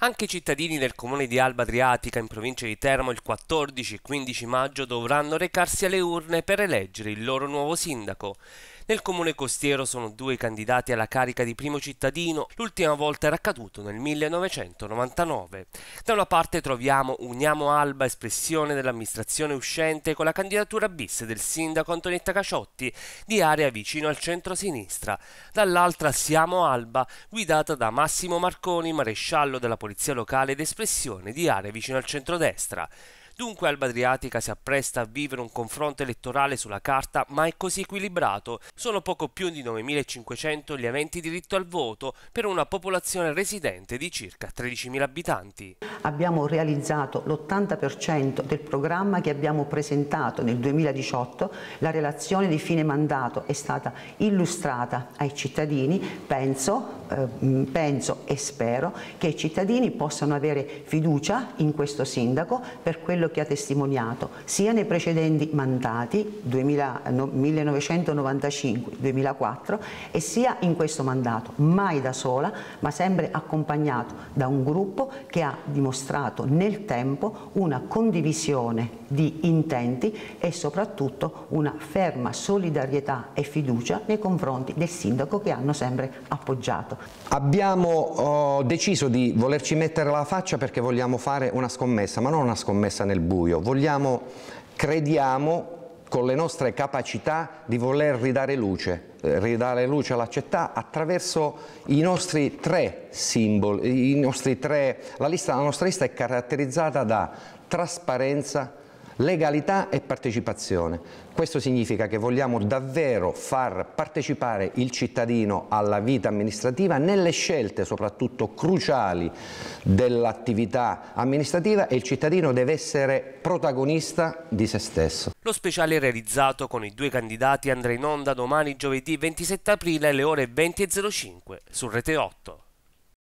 Anche i cittadini del comune di Alba Adriatica in provincia di Teramo il 14 e 15 maggio dovranno recarsi alle urne per eleggere il loro nuovo sindaco. Nel comune costiero sono due i candidati alla carica di primo cittadino, l'ultima volta era accaduto nel 1999. Da una parte troviamo Uniamo Alba, espressione dell'amministrazione uscente con la candidatura bis del sindaco Antonietta Caciotti, di area vicino al centro-sinistra. Dall'altra Siamo Alba, guidata da Massimo Marconi, maresciallo della Polizia Locale ed espressione di area vicino al centro-destra. Dunque Alba Adriatica si appresta a vivere un confronto elettorale sulla carta, ma è così equilibrato. Sono poco più di 9.500 gli aventi diritto al voto per una popolazione residente di circa 13.000 abitanti. Abbiamo realizzato l'80% del programma che abbiamo presentato nel 2018. La relazione di fine mandato è stata illustrata ai cittadini. Penso, eh, mm, penso e spero che i cittadini possano avere fiducia in questo sindaco per quello quello che ha testimoniato sia nei precedenti mandati 1995-2004 e sia in questo mandato, mai da sola ma sempre accompagnato da un gruppo che ha dimostrato nel tempo una condivisione di intenti e soprattutto una ferma solidarietà e fiducia nei confronti del sindaco che hanno sempre appoggiato. Abbiamo oh, deciso di volerci mettere la faccia perché vogliamo fare una scommessa, ma non una scommessa nel nel buio, vogliamo, crediamo con le nostre capacità di voler ridare luce, eh, ridare luce alla città attraverso i nostri tre simboli, i nostri tre, la, lista, la nostra lista è caratterizzata da trasparenza, Legalità e partecipazione. Questo significa che vogliamo davvero far partecipare il cittadino alla vita amministrativa nelle scelte soprattutto cruciali dell'attività amministrativa e il cittadino deve essere protagonista di se stesso. Lo speciale realizzato con i due candidati andrà in onda domani giovedì 27 aprile alle ore 20.05 su Rete 8.